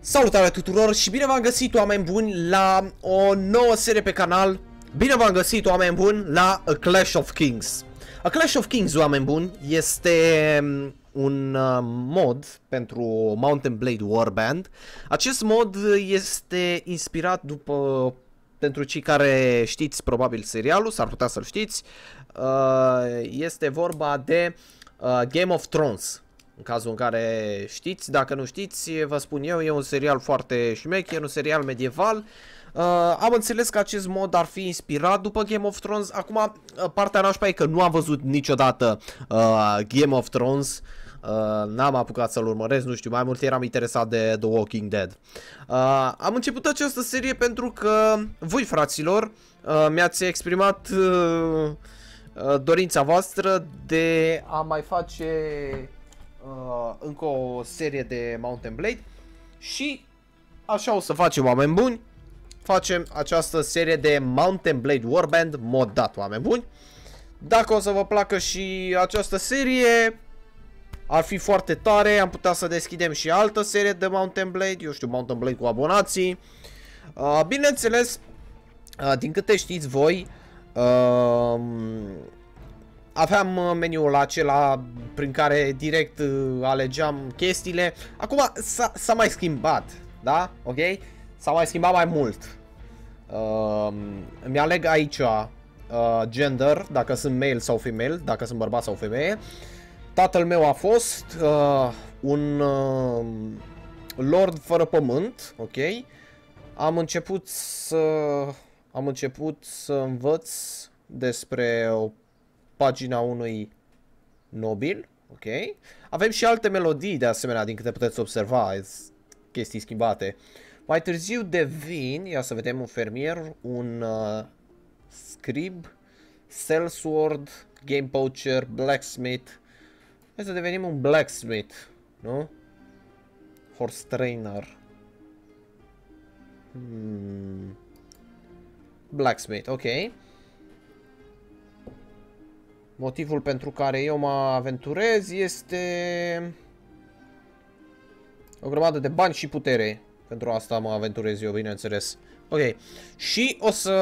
Salutare tuturor și bine v-am găsit oameni buni la o nouă serie pe canal Bine v-am găsit oameni buni la A Clash of Kings A Clash of Kings, oameni buni, este mm, un uh, mod pentru Mountain Blade Warband Acest mod este inspirat după, pentru cei care știți probabil serialul, s-ar putea să-l știți uh, Este vorba de uh, Game of Thrones în cazul în care știți, dacă nu știți, vă spun eu, e un serial foarte șmech, e un serial medieval. Uh, am înțeles că acest mod ar fi inspirat după Game of Thrones. Acum, uh, partea nașpa e că nu am văzut niciodată uh, Game of Thrones. Uh, n-am apucat să-l urmăresc, nu știu, mai mult eram interesat de The Walking Dead. Uh, am început această serie pentru că voi, fraților, uh, mi-ați exprimat uh, uh, dorința voastră de a mai face uh, încă o serie de Mountain Blade și așa o să facem oameni buni, facem această serie de Mountain Blade Warband modat oameni buni. Dacă o să vă placă și această serie, ar fi foarte tare, am putea să deschidem și altă serie de Mountain Blade, eu știu, Mountain Blade cu abonații. Uh, bineînțeles, uh, din câte știți voi, uh, aveam uh, meniul acela prin care direct uh, alegeam chestiile. Acum s-a mai schimbat, da? Ok? S-a mai schimbat mai mult. Uh, um, mi aleg aici uh, gender, dacă sunt male sau female, dacă sunt bărbat sau femeie. Tatăl meu a fost uh, un uh, lord fără pământ, ok? Am început să am început să învăț despre o pagina unui nobil, ok? Avem și alte melodii de asemenea, din câte puteți observa, chestii schimbate. Mai târziu devin, ia să vedem, un fermier, un uh, scrib, sellsword, game poacher, blacksmith. Hai să devenim un blacksmith, nu? Horse trainer. Hmm. Blacksmith, ok. Motivul pentru care eu mă aventurez este... O grămadă de bani și putere. Pentru asta mă aventurez eu, bineînțeles. Ok. Și o să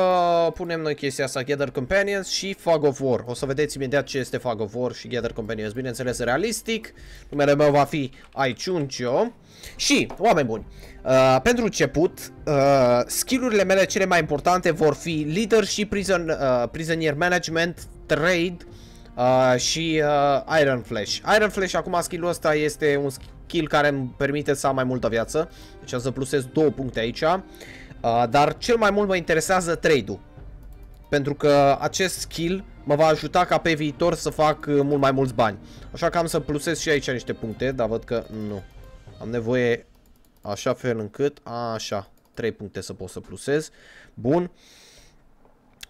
punem noi chestia asta, Gather Companions și Fog of War. O să vedeți imediat ce este Fog of War și Gather Companions. Bineînțeles, realistic. Numele meu va fi Aichuncio. Și, oameni buni, uh, pentru început, uh, skillurile mele cele mai importante vor fi Leader și prison, uh, Prisoner Management, Trade Uh, și uh, Iron Flash. Iron Flash, acum skill-ul ăsta este un skill care îmi permite să am mai multă viață. Deci o să plusez două puncte aici. Uh, dar cel mai mult mă interesează trade-ul. Pentru că acest skill mă va ajuta ca pe viitor să fac uh, mult mai mulți bani. Așa că am să plusez și aici niște puncte, dar văd că nu. Am nevoie așa fel încât, așa, 3 puncte să pot să plusez. Bun. Uh,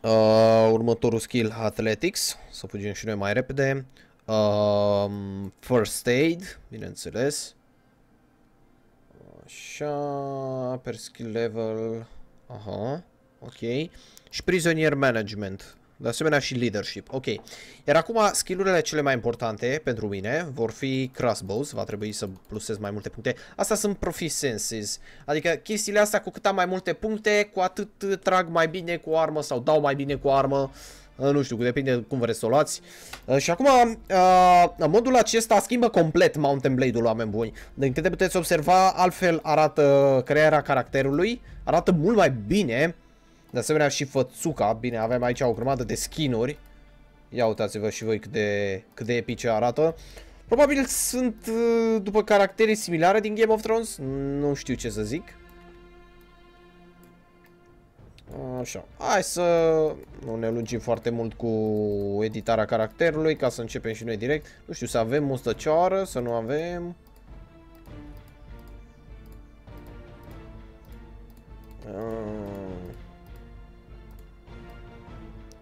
Uh, următorul skill, Athletics, să fugim și noi mai repede. Uh, first Aid, bineînțeles. Așa, per skill level, aha, ok. Și Prisoner Management, de asemenea și leadership. Ok. Iar acum skillurile cele mai importante pentru mine vor fi crossbows. Va trebui să plusez mai multe puncte. Asta sunt proficiencies. Adică chestiile astea cu cât am mai multe puncte, cu atât trag mai bine cu armă sau dau mai bine cu armă. Eh, nu știu, depinde cum vreți să o luați. Eh, și acum, eh, modul acesta schimbă complet Mountain Blade-ul, oameni buni. Din câte puteți observa, altfel arată crearea caracterului. Arată mult mai bine de asemenea și fățuca, bine, avem aici o grămadă de skinuri. Ia uitați-vă și voi cât de, cât de epice arată. Probabil sunt uh, după caractere similare din Game of Thrones, nu știu ce să zic. Așa, hai să nu ne lungim foarte mult cu editarea caracterului ca să începem și noi direct. Nu știu, să avem mustăcioară, să nu avem... Uh...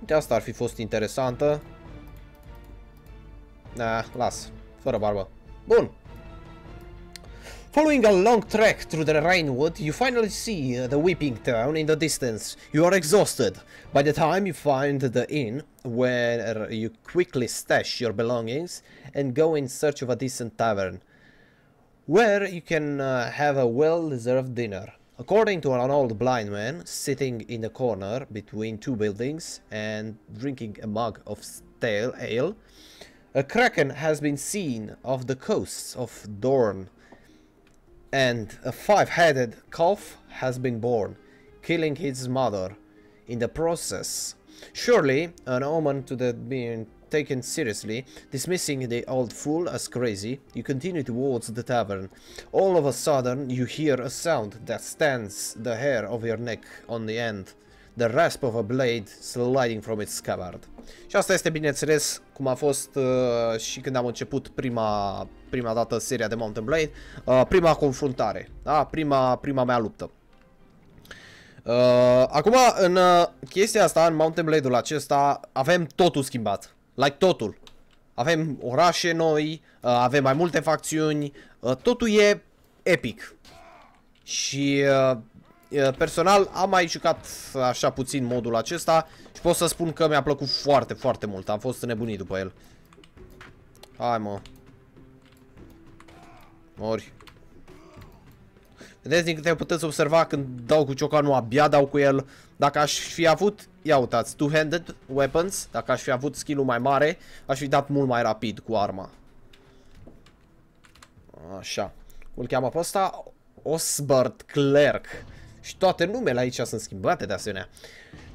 Uite, asta ar fi fost interesantă. Na, las. Fără barbă. Bun. Following a long trek through the rainwood, you finally see the weeping town in the distance. You are exhausted. By the time you find the inn, where you quickly stash your belongings and go in search of a decent tavern, where you can uh, have a well-deserved dinner. According to an old blind man sitting in a corner between two buildings and drinking a mug of stale ale, a kraken has been seen off the coasts of Dorne, and a five-headed calf has been born, killing his mother in the process. Surely an omen to the being. taken seriously, dismissing the old fool as crazy, you continue towards the tavern. All of a sudden, you hear a sound that stands the hair of your neck on the end. The rasp of a blade sliding from its scabbard. Și asta este, bineînțeles, cum a fost uh, și când am început prima, prima dată seria de Mountain Blade, uh, prima confruntare, da? prima, prima mea luptă. Uh, acum, în uh, chestia asta, în Mountain Blade-ul acesta, avem totul schimbat. Like totul. Avem orașe noi, uh, avem mai multe facțiuni, uh, totul e epic. Și uh, personal am mai jucat așa puțin modul acesta și pot să spun că mi-a plăcut foarte, foarte mult. Am fost nebunit după el. Hai mă. Mori. Vedeți din câte puteți observa când dau cu ciocanul, abia dau cu el. Dacă aș fi avut Ia uitați, two-handed weapons, dacă aș fi avut skill-ul mai mare, aș fi dat mult mai rapid cu arma. Așa. Îl cheamă pe ăsta Osbert Clerk. Și toate numele aici sunt schimbate de asemenea.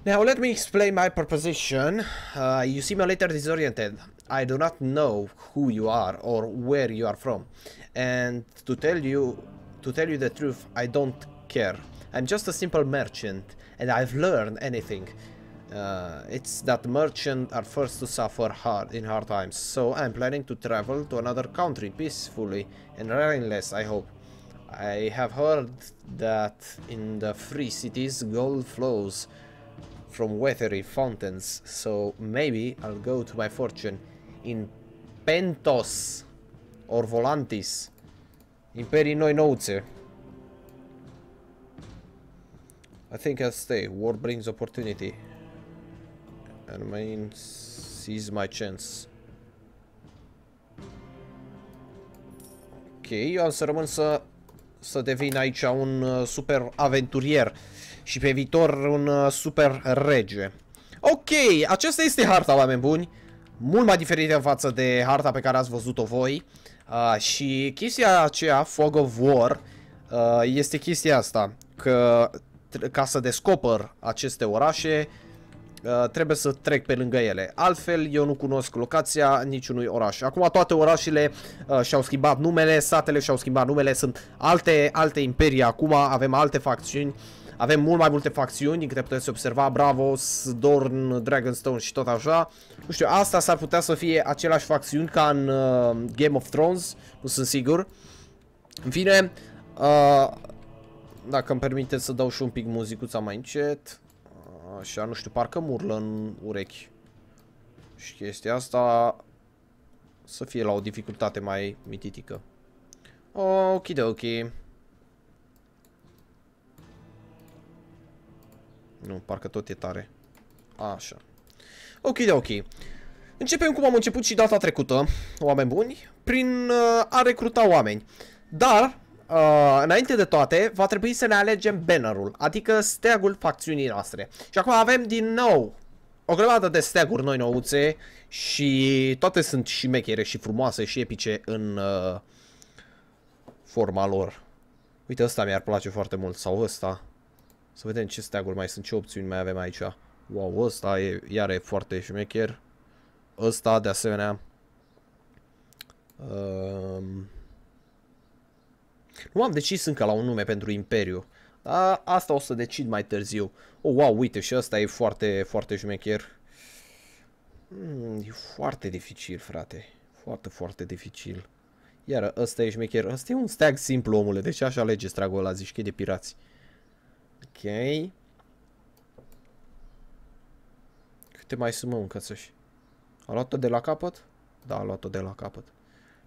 Now let me explain my proposition. Uh, you seem a little disoriented. I do not know who you are or where you are from. And to tell you to tell you the truth, I don't care. I'm just a simple merchant and I've learned anything. Uh, it's that merchants are first to suffer hard in hard times, so I'm planning to travel to another country peacefully and rainless, I hope. I have heard that in the free cities gold flows from watery fountains, so maybe I'll go to my fortune in Pentos or Volantis, Imperii Noi I think I'll stay. War brings opportunity. and main seize my chance. Ok, eu am să rămân să, să devin aici un uh, super aventurier și pe viitor un uh, super rege. Ok, aceasta este harta, oameni buni. Mult mai diferită în față de harta pe care ați văzut-o voi. Uh, și chestia aceea, Fog of War, uh, este chestia asta. Că ca să descoper aceste orașe, uh, Uh, trebuie să trec pe lângă ele. Altfel, eu nu cunosc locația niciunui oraș. Acum toate orașele uh, și-au schimbat numele, satele și-au schimbat numele, sunt alte, alte imperii acum, avem alte facțiuni. Avem mult mai multe facțiuni, din câte puteți observa, Bravos, Dorn, Dragonstone și tot așa. Nu știu, asta s-ar putea să fie același facțiuni ca în uh, Game of Thrones, nu sunt sigur. În fine, uh, dacă îmi permite să dau și un pic muzicuța mai încet, Așa, nu știu, parcă murlă în urechi. Și chestia asta să fie la o dificultate mai mititică. Okidoki. ok. Nu, parcă tot e tare. Așa. Ok, de ok. Începem cum am început și data trecută, oameni buni, prin uh, a recruta oameni. Dar, uh, înainte de toate, va trebui să ne alegem bannerul, adică steagul facțiunii noastre. Și acum avem din nou o grămadă de steaguri noi nouțe și toate sunt și mechere și frumoase și epice în uh, forma lor. Uite, ăsta mi-ar place foarte mult, sau ăsta. Să vedem ce steaguri mai sunt, ce opțiuni mai avem aici. Wow, ăsta e, iar e foarte șmecher. Ăsta, de asemenea. Uh, nu am decis încă la un nume pentru Imperiu. A, asta o să decid mai târziu. Oh, wow, uite, și asta e foarte, foarte șmecher. Mm, e foarte dificil, frate. Foarte, foarte dificil. Iar ăsta e șmecher. Ăsta e un stag simplu, omule. Deci așa alege stragul ăla, zici că e de pirați. Ok. Câte mai sunt, mă, încățăși? A luat-o de la capăt? Da, a luat-o de la capăt.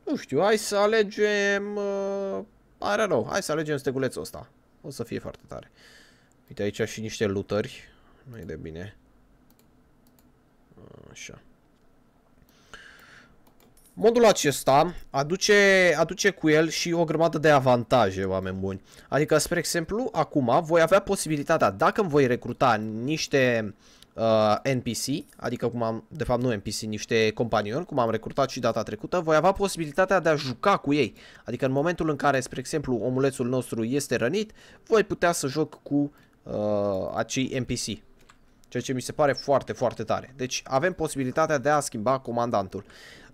Nu știu, hai să alegem... Uh I don't know. Hai să alegem stegulețul ăsta. O să fie foarte tare. Uite aici și niște lutări. nu e de bine. Așa. Modul acesta aduce, aduce cu el și o grămadă de avantaje, oameni buni. Adică, spre exemplu, acum voi avea posibilitatea, dacă îmi voi recruta niște uh, uh, NPC, adică cum am, de fapt nu NPC, niște companioni, cum am recrutat și data trecută, voi avea posibilitatea de a juca cu ei. Adică în momentul în care, spre exemplu, omulețul nostru este rănit, voi putea să joc cu uh, acei NPC. Ceea ce mi se pare foarte, foarte tare. Deci avem posibilitatea de a schimba comandantul.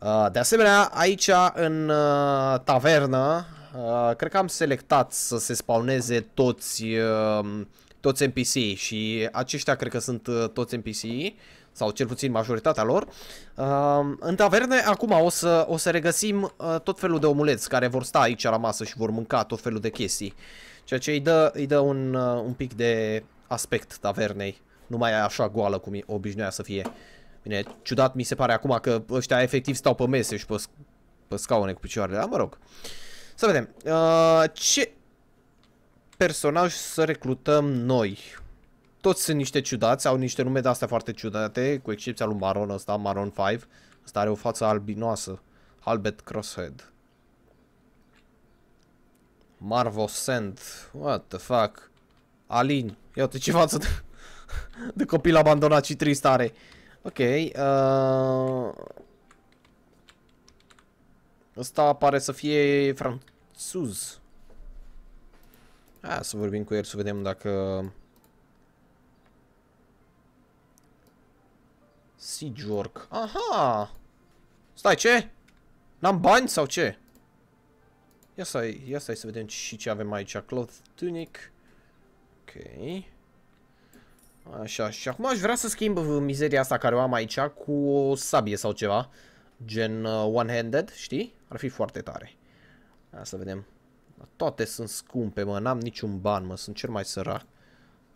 Uh, de asemenea, aici în uh, tavernă, uh, cred că am selectat să se spawneze toți... Uh, toți npc și aceștia cred că sunt uh, toți npc sau cel puțin majoritatea lor. Uh, în taverne acum o să, o să regăsim uh, tot felul de omuleți care vor sta aici la masă și vor mânca tot felul de chestii. Ceea ce îi dă, îi dă un, uh, un pic de aspect tavernei. Nu mai e așa goală cum obișnuia să fie. Bine, ciudat mi se pare acum că ăștia efectiv stau pe mese și pe, pe scaune cu picioarele, Da, mă rog. Să vedem. Uh, ce, personaj să recrutăm noi. Toți sunt niște ciudați, au niște nume de astea foarte ciudate, cu excepția lui Maron ăsta, Maron 5. Ăsta are o față albinoasă, Albert Crosshead. Marvo Sand, what the fuck. Alin, iată ce față de, de copil abandonat și trist are. Ok, uh... Ăsta pare să fie franțuz. Hai să vorbim cu el să vedem dacă... Sijork. Aha! Stai, ce? N-am bani sau ce? Ia stai, ia stai să vedem și ce avem aici. Cloth tunic. Ok. Așa, și acum aș vrea să schimb mizeria asta care o am aici cu o sabie sau ceva. Gen uh, one-handed, știi? Ar fi foarte tare. Hai să vedem. Toate sunt scumpe, mă, n-am niciun ban, mă, sunt cel mai sărac.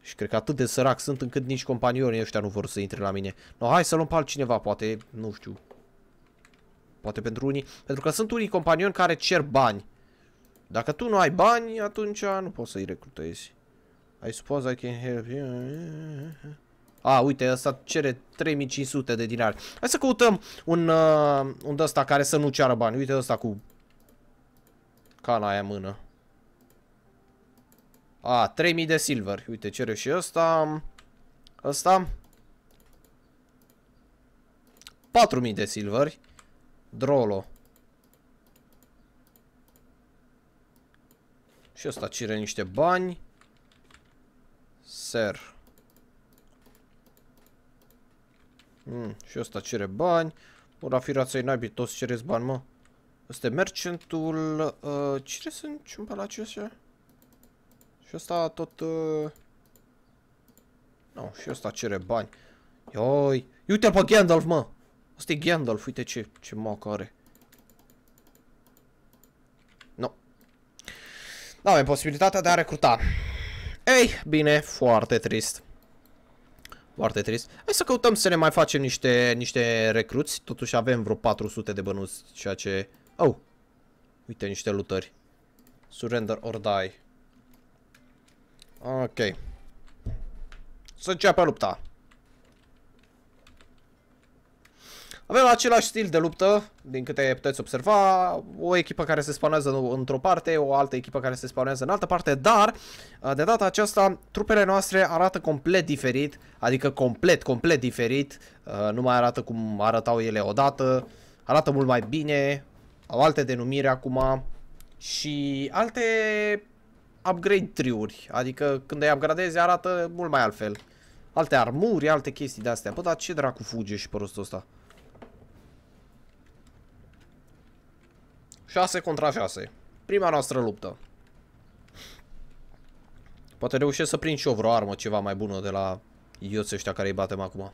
Și cred că atât de sărac sunt încât nici companionii ăștia nu vor să intre la mine. No, hai să luăm pe altcineva, poate, nu știu. Poate pentru unii, pentru că sunt unii companioni care cer bani. Dacă tu nu ai bani, atunci nu poți să-i recrutezi. I suppose I can help you. A, uite, asta cere 3500 de dinari. Hai să căutăm un, uh, un de-ăsta care să nu ceară bani. Uite ăsta cu Cana aia mână. A, 3000 de silver. Uite, cere și ăsta. Ăsta. 4000 de silver. Drolo. Și ăsta cere niște bani. Ser. Mm, și ăsta cere bani. Bă, i naibii, toți cereți bani, mă. Este merchantul... Uh, cine sunt la ăștia? Și ăsta tot... Uh... Nu, no, și ăsta cere bani. Ioi! uite pe Gandalf, mă! Asta e Gandalf, uite ce, ce moc are. Nu. No. Da, avem posibilitatea de a recruta. Ei, bine, foarte trist. Foarte trist. Hai să căutăm să ne mai facem niște, niște recruți. Totuși avem vreo 400 de bănuți, ceea ce... Oh! Uite, niște lutări. Surrender or die. Ok. Să înceapă lupta. Avem același stil de luptă, din câte puteți observa, o echipă care se spanează într-o parte, o altă echipă care se spanează în altă parte, dar de data aceasta trupele noastre arată complet diferit, adică complet, complet diferit, nu mai arată cum arătau ele odată, arată mult mai bine, au alte denumiri acum și alte upgrade triuri, adică când îi upgradezi arată mult mai altfel. Alte armuri, alte chestii de-astea. Bă, dar ce dracu fuge și prostul ăsta? 6 contra 6. Prima noastră luptă. Poate reușesc să prind și eu vreo armă ceva mai bună de la ioți ăștia care îi batem acum.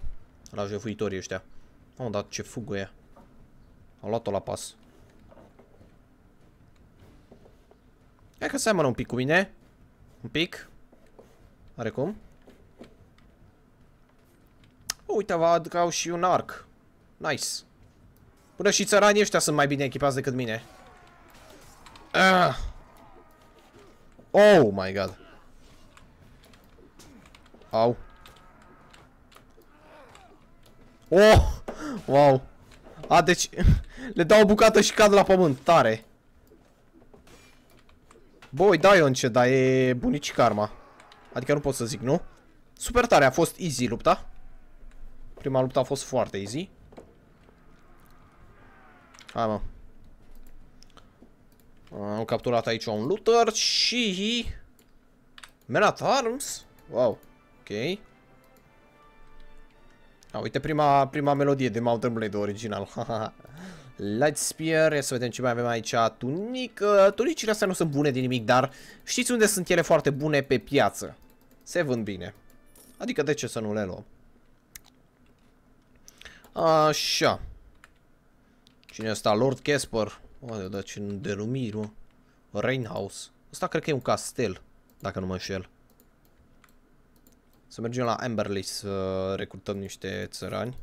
La jefuitorii ăștia. Am dat ce fugă e. Am luat-o la pas. Hai că seamănă un pic cu mine. Un pic. Are cum? Uite, văd că au și un arc. Nice. Până și țăranii ăștia sunt mai bine echipați decât mine. Ah. Oh my god. Au. Oh! Wow. A, deci... Le dau o bucată și cad la pământ. Tare. Boi, da Ion ce, dar e bunici karma. Adică nu pot să zic, nu? Super tare, a fost easy lupta. Prima luptă a fost foarte easy. Hai mă. Am capturat aici un looter și... Man at Arms? Wow, ok. A, uite prima, prima melodie de Mountain Blade original. Light Spear, ia să vedem ce mai avem aici, tunic. tunicile astea nu sunt bune de nimic, dar știți unde sunt ele foarte bune pe piață? Se vând bine. Adică de ce să nu le luăm? Așa. Cine asta? Lord Casper. Oare, dar ce denumiri, mă? Rainhouse. Asta cred că e un castel, dacă nu mă înșel. Să mergem la Amberley să recrutăm niște țărani.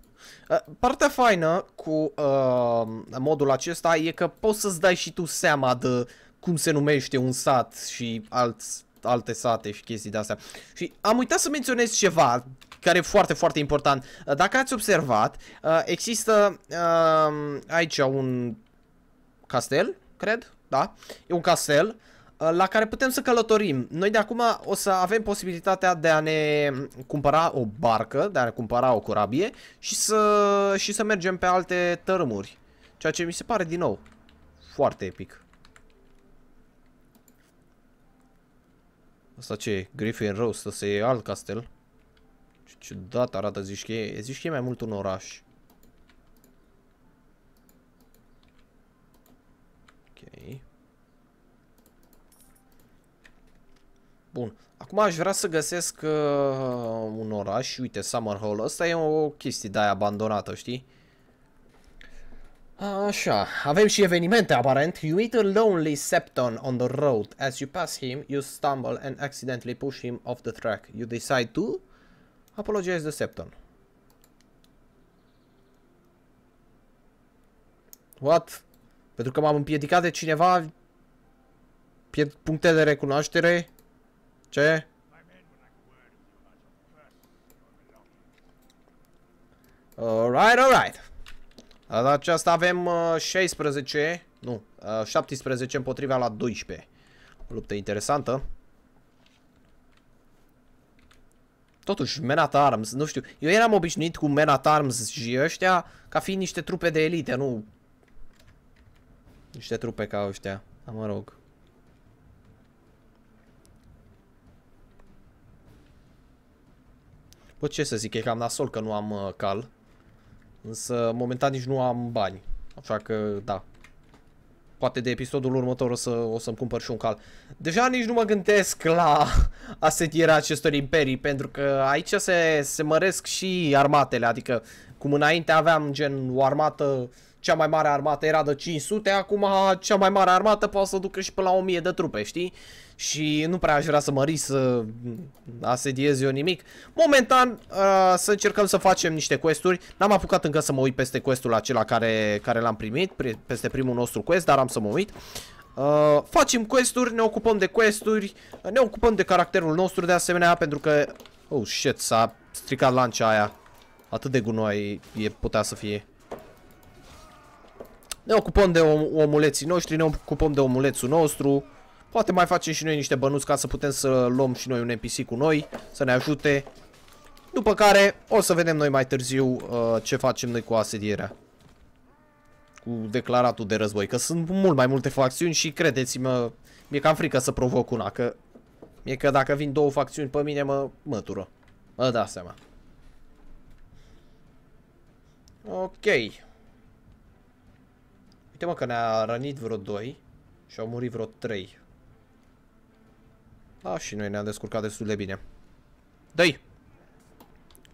Uh, partea faină cu uh, modul acesta e că poți să-ți dai și tu seama de cum se numește un sat și alți, alte sate și chestii de-astea. Și am uitat să menționez ceva care e foarte, foarte important. Uh, dacă ați observat, uh, există uh, aici un castel, cred, da? E un castel Uh, la care putem să călătorim. Noi de acum o să avem posibilitatea de a ne cumpăra o barcă, de a ne cumpăra o corabie și să, și să mergem pe alte tărâmuri. Ceea ce mi se pare din nou foarte epic. Asta ce e? Griffin Rose, asta e alt castel. Ce ciudat arată, zici că e, zici că e mai mult un oraș. Bun. Acum aș vrea să găsesc uh, un oraș. Uite, Summer Hall. Asta e o chestie de-aia abandonată, știi? Așa, avem și evenimente aparent. You meet a lonely septon on the road. As you pass him, you stumble and accidentally push him off the track. You decide to apologize the septon. What? Pentru că m-am împiedicat de cineva? Pierd puncte de recunoaștere? Ce? Alright, alright. La aceasta avem uh, 16, nu, uh, 17 împotriva la 12. O luptă interesantă. Totuși, Men at Arms, nu știu, eu eram obișnuit cu Men at Arms și ăștia ca fiind niște trupe de elite, nu niște trupe ca ăștia, mă rog. Bă, ce să zic, e cam nasol că nu am uh, cal. Însă, momentan nici nu am bani. Așa că, da. Poate de episodul următor o, să, o să-mi cumpăr și un cal. Deja nici nu mă gândesc la asetierea acestor imperii, pentru că aici se, se măresc și armatele. Adică, cum înainte aveam gen o armată, cea mai mare armată era de 500, acum cea mai mare armată poate să ducă și până la 1000 de trupe, știi? și nu prea aș vrea să mă risc să asediez eu nimic. Momentan uh, să încercăm să facem niște questuri. N-am apucat încă să mă uit peste questul acela care, care l-am primit, peste primul nostru quest, dar am să mă uit. Uh, facem questuri, ne ocupăm de questuri, ne ocupăm de caracterul nostru de asemenea, pentru că... Oh, shit, s-a stricat lancia aia. Atât de gunoi e putea să fie. Ne ocupăm de om omuleții noștri, ne ocupăm de omulețul nostru. Poate mai facem și noi niște bănuți ca să putem să luăm și noi un NPC cu noi, să ne ajute. După care o să vedem noi mai târziu uh, ce facem noi cu asedierea. Cu declaratul de război, că sunt mult mai multe facțiuni și credeți-mă, mi-e cam frică să provoc una, că... Mie că dacă vin două facțiuni pe mine mă mătură. Mă da seama. Ok. Uite mă că ne-a rănit vreo 2 și au murit vreo 3. Da, și noi ne-am descurcat destul de bine. dă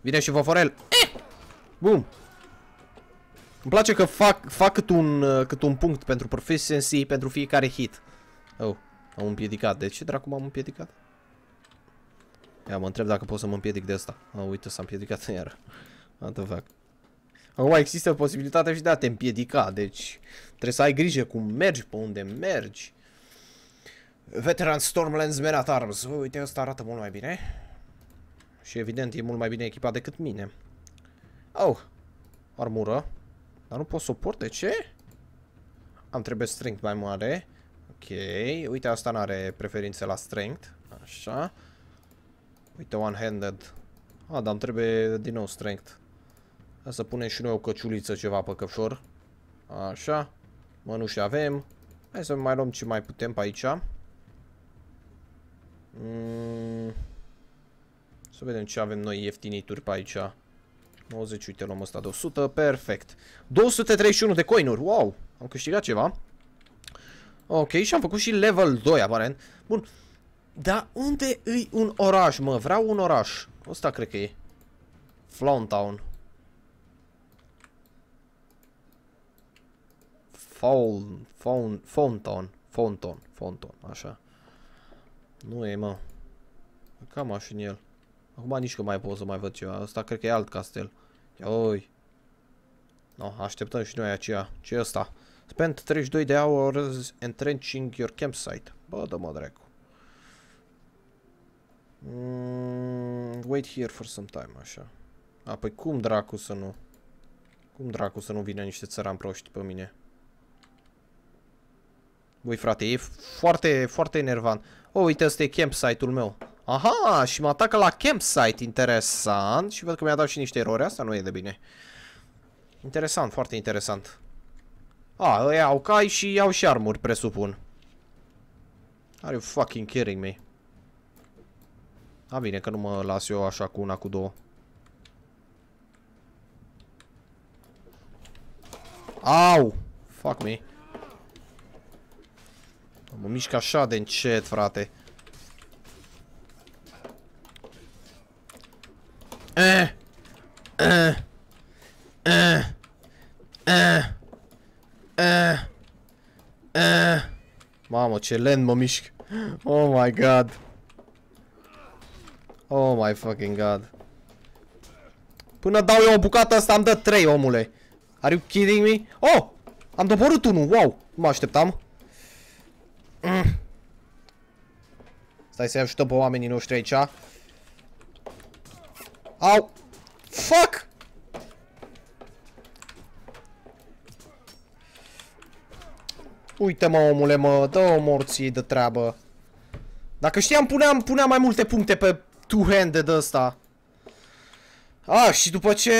Vine și voforel. Eh! Bum! Îmi place că fac, fac cât, un, cât un punct pentru proficiency pentru fiecare hit. Oh, am împiedicat. De ce dracu m-am împiedicat? Ia, mă întreb dacă pot să mă împiedic de asta. Oh, uite, s-a împiedicat iar. What the fuck? Acum există posibilitatea și de a te împiedica, deci trebuie să ai grijă cum mergi, pe unde mergi. Veteran Stormlands Man at Arms. Uite, ăsta arată mult mai bine. Și evident e mult mai bine echipat decât mine. Oh, armură. Dar nu pot să o port, de ce? Am trebuie strength mai mare. Ok, uite asta nu are preferințe la strength. Așa. Uite, one-handed. Ah, dar îmi trebuie din nou strength. să punem și noi o căciuliță ceva pe căpșor. Așa. Mănuși avem. Hai să mai luăm ce mai putem pe aici. Mm. Să vedem ce avem noi ieftinituri pe aici. 90, uite, luăm ăsta de 100, perfect. 231 de coinuri, wow, am câștigat ceva. Ok, și am făcut și level 2, aparent. Bun, dar unde e un oraș, mă? Vreau un oraș. Ăsta cred că e. Flauntown. Faun, faun, Fountain, Fountain, Fountain, așa. Nu e, mă. Cam așa în el. Acum nici că mai pot să mai văd ceva. Asta cred că e alt castel. Ia oi. No, așteptăm și noi aceea. ce e asta? Spend 32 de hours entrenching your campsite. Bă, dă-mă dracu. Mm, wait here for some time, așa. A, păi cum dracu să nu... Cum dracu să nu vină niște țăran proști pe mine? Voi frate, e foarte, foarte enervant. Oh, uite, ăsta e campsite-ul meu. Aha, și mă atacă la campsite, interesant. Și văd că mi-a dat și niște erori, asta nu e de bine. Interesant, foarte interesant. A, ăia au cai și au și armuri, presupun. Are you fucking kidding me? A, bine, că nu mă las eu așa cu una, cu două. Au! Fuck me. Mă mișc așa de încet, frate. Eh. Eh. Eh. Eh. Eh. Eh. Mamă, ce lent mă mișc. Oh my god. Oh my fucking god. Până dau eu o bucată asta am dă 3, omule. Are you kidding me? Oh! Am doborât unul, wow! Nu mă așteptam. Stai să-i ajutăm pe oamenii noștri aici. Au! Fuck! Uite mă omule mă, dă o morție de treabă. Dacă știam puneam, puneam mai multe puncte pe two-handed ăsta. Ah, și după ce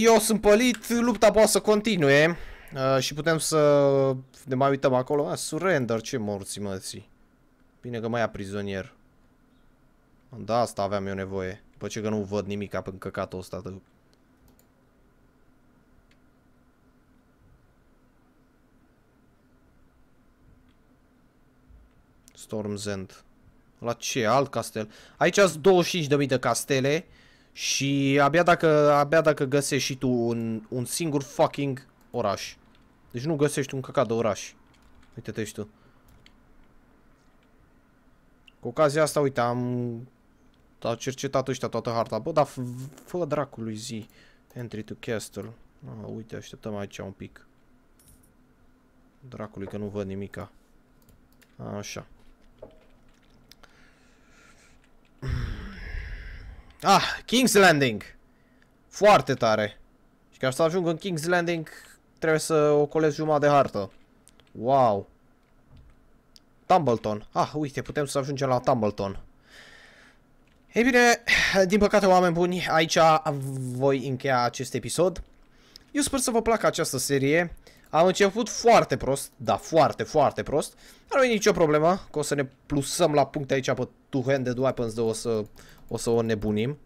eu sunt pălit, lupta poate să continue. Uh, și putem să ne mai uităm acolo. Ah, surrender, ce morții mății. Bine că mai ia prizonier. Da, asta aveam eu nevoie. După ce că nu văd nimic ca în căcatul ăsta de... Storm's End. La ce? Alt castel. Aici sunt 25.000 de castele și abia dacă, abia dacă găsești și tu un, un singur fucking oraș. Deci nu găsești un căcat de oraș. Uite-te și tu. Cu ocazia asta, uite, am au cercetat ăștia toată harta. Bă, dar fă dracului zi. Entry to castle. Ah, uite, așteptăm aici un pic. Dracului că nu văd nimica. Așa. Ah, King's Landing. Foarte tare. Și ca să ajung în King's Landing, trebuie să ocolesc jumătate de hartă. Wow. Tumbleton. Ah, uite, putem să ajungem la Tumbleton. Ei bine, din păcate, oameni buni, aici voi încheia acest episod. Eu sper să vă placă această serie. Am început foarte prost, da, foarte, foarte prost. Dar nu e nicio problemă, că o să ne plusăm la puncte aici pe two-handed weapons, de o să, o să o nebunim.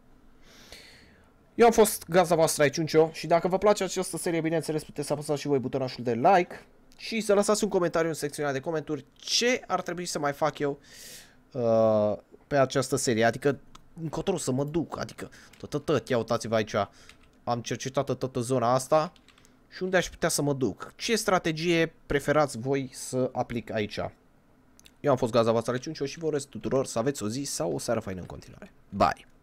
Eu am fost gazda voastră aici Uncio, și dacă vă place această serie, bineînțeles, puteți să apăsați și voi butonașul de like și să lăsați un comentariu în secțiunea de comenturi ce ar trebui să mai fac eu uh, pe această serie, adică încotro să mă duc, adică, tot tot ia uitați-vă aici, am cercetat toată zona asta și unde aș putea să mă duc. Ce strategie preferați voi să aplic aici? Eu am fost Gaza Vațarăciun o și vă urez tuturor să aveți o zi sau o seară faină în continuare. Bye!